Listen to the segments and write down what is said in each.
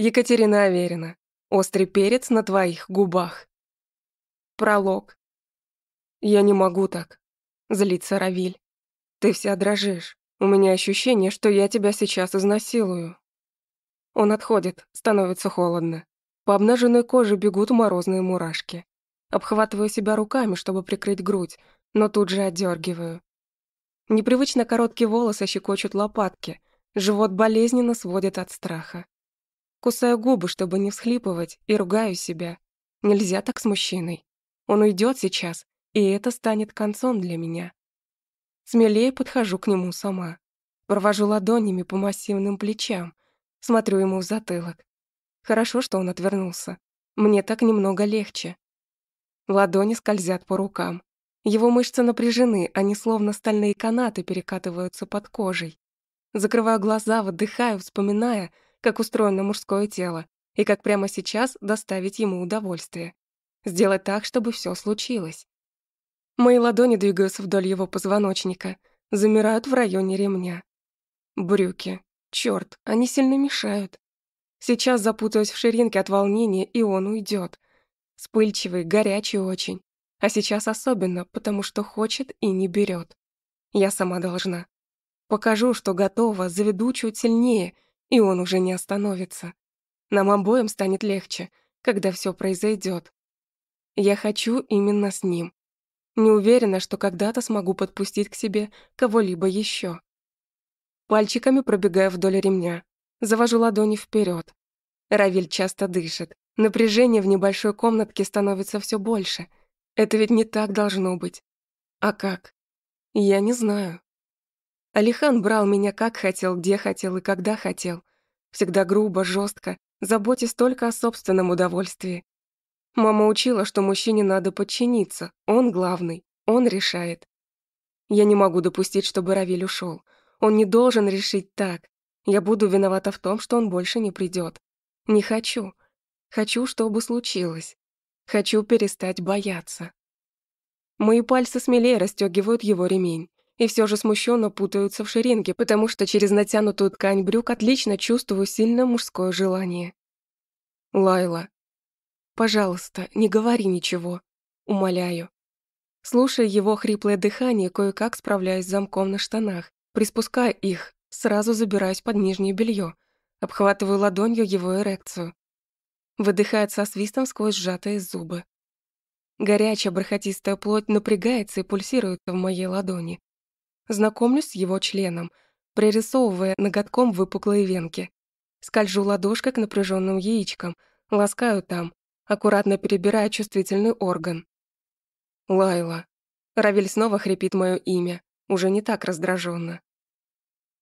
Екатерина Аверина. Острый перец на твоих губах. Пролог. Я не могу так. Злится Равиль. Ты вся дрожишь. У меня ощущение, что я тебя сейчас изнасилую. Он отходит, становится холодно. По обнаженной коже бегут морозные мурашки. Обхватываю себя руками, чтобы прикрыть грудь, но тут же отдергиваю. Непривычно короткие волосы щекочут лопатки, живот болезненно сводит от страха. Кусаю губы, чтобы не всхлипывать, и ругаю себя. Нельзя так с мужчиной. Он уйдет сейчас, и это станет концом для меня. Смелее подхожу к нему сама. Провожу ладонями по массивным плечам, смотрю ему в затылок. Хорошо, что он отвернулся. Мне так немного легче. Ладони скользят по рукам. Его мышцы напряжены, они словно стальные канаты перекатываются под кожей. Закрываю глаза, выдыхаю, вспоминая — как устроено мужское тело, и как прямо сейчас доставить ему удовольствие. Сделать так, чтобы все случилось. Мои ладони двигаются вдоль его позвоночника, замирают в районе ремня. Брюки. Черт, они сильно мешают. Сейчас запутаюсь в ширинке от волнения, и он уйдет. Вспыльчивый, горячий очень. А сейчас особенно, потому что хочет и не берет. Я сама должна. Покажу, что готова, заведу чуть сильнее — и он уже не остановится. Нам обоим станет легче, когда все произойдет. Я хочу именно с ним. Не уверена, что когда-то смогу подпустить к себе кого-либо еще. Пальчиками пробегая вдоль ремня, завожу ладони вперед. Равиль часто дышит. Напряжение в небольшой комнатке становится все больше. Это ведь не так должно быть. А как? Я не знаю. Алихан брал меня как хотел, где хотел и когда хотел. Всегда грубо, жестко, заботясь только о собственном удовольствии. Мама учила, что мужчине надо подчиниться, он главный, он решает. Я не могу допустить, чтобы Равиль ушел. Он не должен решить так. Я буду виновата в том, что он больше не придет. Не хочу. Хочу, чтобы случилось. Хочу перестать бояться. Мои пальцы смелее расстегивают его ремень и все же смущенно путаются в шеренге, потому что через натянутую ткань брюк отлично чувствую сильное мужское желание. Лайла. Пожалуйста, не говори ничего. Умоляю. Слушая его хриплое дыхание, кое-как справляюсь с замком на штанах. Приспуская их, сразу забираюсь под нижнее белье, обхватываю ладонью его эрекцию. Выдыхает со свистом сквозь сжатые зубы. Горячая бархатистая плоть напрягается и пульсирует в моей ладони знакомлюсь с его членом, прорисовывая ноготком выпуклые венки. Скольжу ладошкой к напряженным яичкам, ласкаю там, аккуратно перебирая чувствительный орган. «Лайла». Равиль снова хрипит мое имя, уже не так раздраженно.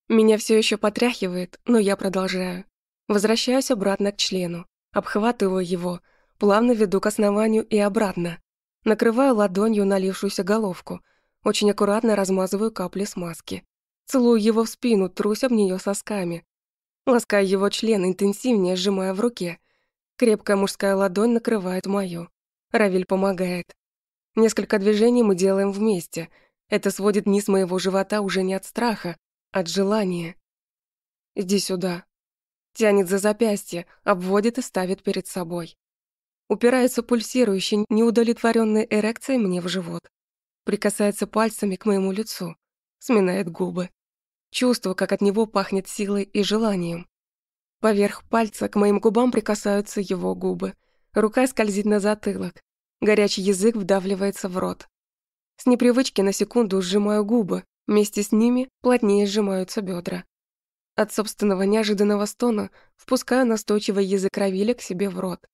Меня все еще потряхивает, но я продолжаю. Возвращаюсь обратно к члену, обхватываю его, плавно веду к основанию и обратно. Накрываю ладонью налившуюся головку – очень аккуратно размазываю капли смазки. Целую его в спину, трусь об нее сосками. лаская его член, интенсивнее сжимая в руке. Крепкая мужская ладонь накрывает мою. Равиль помогает. Несколько движений мы делаем вместе. Это сводит низ моего живота уже не от страха, а от желания. «Иди сюда». Тянет за запястье, обводит и ставит перед собой. Упирается пульсирующей, неудовлетворенной эрекцией мне в живот прикасается пальцами к моему лицу, сминает губы. Чувство, как от него пахнет силой и желанием. Поверх пальца к моим губам прикасаются его губы. Рука скользит на затылок. Горячий язык вдавливается в рот. С непривычки на секунду сжимаю губы, вместе с ними плотнее сжимаются бедра. От собственного неожиданного стона впускаю настойчивый язык Равиля к себе в рот.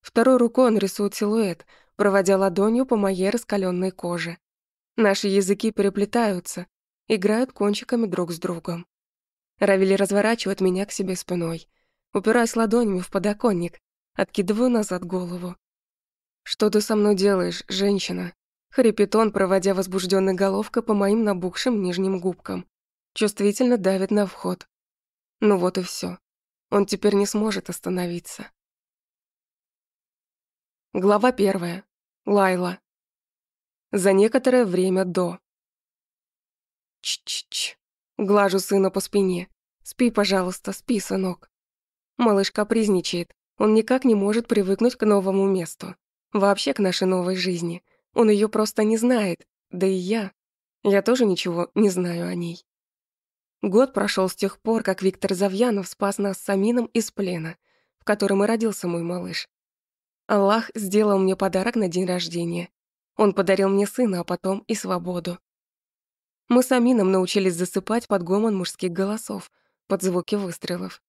Второй рукой он рисует силуэт, проводя ладонью по моей раскаленной коже. Наши языки переплетаются, играют кончиками друг с другом. Равили разворачивает меня к себе спиной. упираясь ладонями в подоконник, откидываю назад голову. «Что ты со мной делаешь, женщина?» Хрипит он, проводя возбужденной головкой по моим набухшим нижним губкам. Чувствительно давит на вход. Ну вот и все. Он теперь не сможет остановиться. Глава первая. Лайла. За некоторое время до. Ч-ч-ч. Глажу сына по спине. Спи, пожалуйста, спи, сынок. Малыш капризничает. Он никак не может привыкнуть к новому месту. Вообще к нашей новой жизни. Он ее просто не знает. Да и я. Я тоже ничего не знаю о ней. Год прошел с тех пор, как Виктор Завьянов спас нас с Амином из плена, в котором и родился мой малыш. Аллах сделал мне подарок на день рождения. Он подарил мне сына, а потом и свободу. Мы с Амином научились засыпать под гомон мужских голосов, под звуки выстрелов.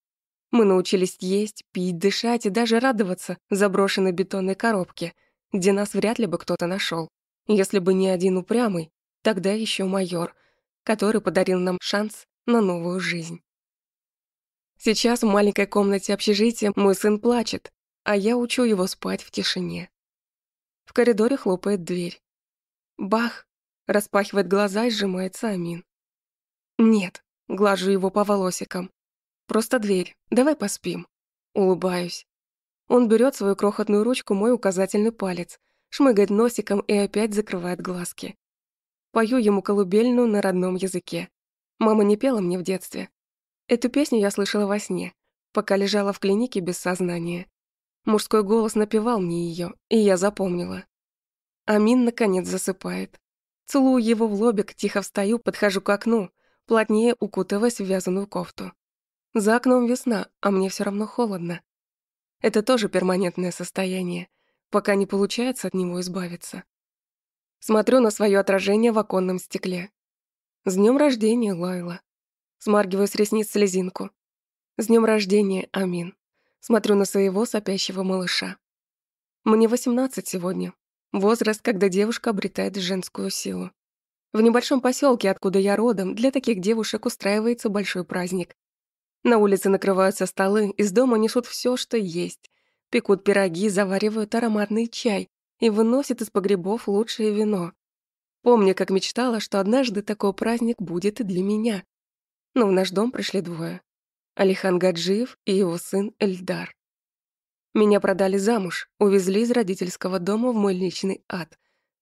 Мы научились есть, пить, дышать и даже радоваться заброшенной бетонной коробке, где нас вряд ли бы кто-то нашел, Если бы не один упрямый, тогда еще майор, который подарил нам шанс на новую жизнь. Сейчас в маленькой комнате общежития мой сын плачет, а я учу его спать в тишине. В коридоре хлопает дверь. Бах! Распахивает глаза и сжимается Амин. Нет, глажу его по волосикам. Просто дверь, давай поспим. Улыбаюсь. Он берет свою крохотную ручку, мой указательный палец, шмыгает носиком и опять закрывает глазки. Пою ему колыбельную на родном языке. Мама не пела мне в детстве. Эту песню я слышала во сне, пока лежала в клинике без сознания. Мужской голос напевал мне ее, и я запомнила. Амин, наконец, засыпает. Целую его в лобик, тихо встаю, подхожу к окну, плотнее укутываясь в вязаную кофту. За окном весна, а мне все равно холодно. Это тоже перманентное состояние, пока не получается от него избавиться. Смотрю на свое отражение в оконном стекле. С днем рождения, Лайла. Смаргиваю с ресниц слезинку. С днем рождения, Амин. Смотрю на своего сопящего малыша. Мне 18 сегодня. Возраст, когда девушка обретает женскую силу. В небольшом поселке, откуда я родом, для таких девушек устраивается большой праздник. На улице накрываются столы, из дома несут все, что есть. Пекут пироги, заваривают ароматный чай и выносят из погребов лучшее вино. Помню, как мечтала, что однажды такой праздник будет и для меня. Но в наш дом пришли двое. Алихан Гаджиев и его сын Эльдар. Меня продали замуж, увезли из родительского дома в мой личный ад,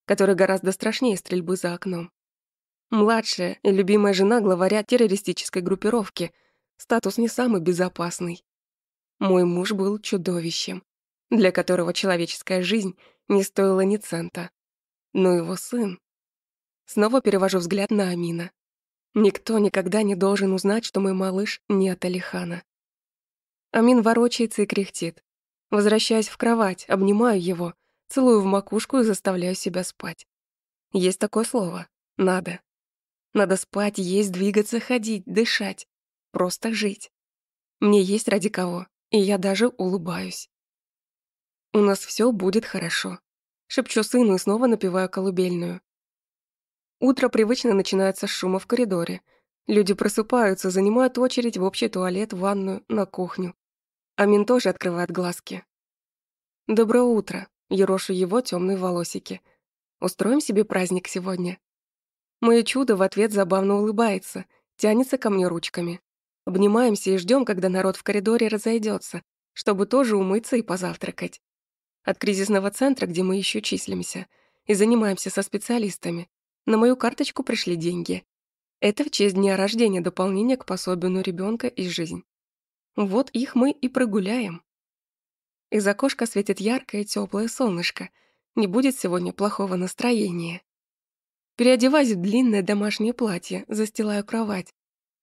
который гораздо страшнее стрельбы за окном. Младшая и любимая жена главаря террористической группировки. Статус не самый безопасный. Мой муж был чудовищем, для которого человеческая жизнь не стоила ни цента. Но его сын... Снова перевожу взгляд на Амина. Никто никогда не должен узнать, что мой малыш не от Алихана. Амин ворочается и кряхтит. Возвращаясь в кровать, обнимаю его, целую в макушку и заставляю себя спать. Есть такое слово «надо». Надо спать, есть, двигаться, ходить, дышать. Просто жить. Мне есть ради кого, и я даже улыбаюсь. «У нас все будет хорошо», — шепчу сыну и снова напиваю колыбельную. Утро привычно начинается с шума в коридоре. Люди просыпаются, занимают очередь в общий туалет, в ванную, на кухню. Амин тоже открывает глазки. «Доброе утро», — ерошу его темные волосики. «Устроим себе праздник сегодня». Мое чудо в ответ забавно улыбается, тянется ко мне ручками. Обнимаемся и ждем, когда народ в коридоре разойдется, чтобы тоже умыться и позавтракать. От кризисного центра, где мы еще числимся, и занимаемся со специалистами, на мою карточку пришли деньги. Это в честь дня рождения дополнение к пособию на ребенка и жизнь. Вот их мы и прогуляем. Из окошка светит яркое теплое солнышко. Не будет сегодня плохого настроения. Переодеваюсь в длинное домашнее платье, застилаю кровать.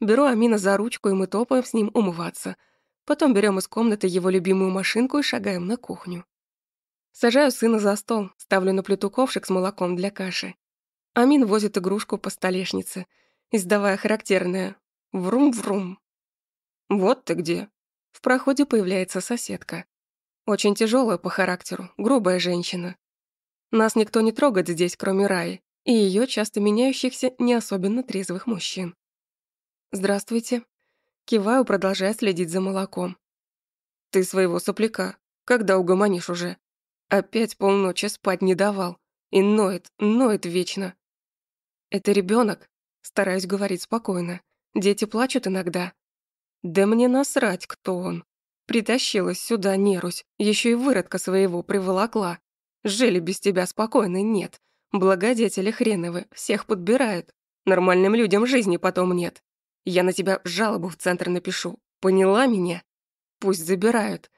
Беру Амина за ручку, и мы топаем с ним умываться. Потом берем из комнаты его любимую машинку и шагаем на кухню. Сажаю сына за стол, ставлю на плиту ковшик с молоком для каши. Амин возит игрушку по столешнице, издавая характерное «врум-врум». «Вот ты где!» В проходе появляется соседка. Очень тяжелая по характеру, грубая женщина. Нас никто не трогает здесь, кроме Раи, и ее часто меняющихся не особенно трезвых мужчин. «Здравствуйте». Киваю, продолжая следить за молоком. «Ты своего сопляка. Когда угомонишь уже? Опять полночи спать не давал. И ноет, ноет вечно. Это ребенок. Стараюсь говорить спокойно. Дети плачут иногда. Да мне насрать, кто он. Притащилась сюда нерусь, еще и выродка своего приволокла. Жили без тебя спокойно, нет. Благодетели хреновы, всех подбирают. Нормальным людям жизни потом нет. Я на тебя жалобу в центр напишу. Поняла меня? Пусть забирают.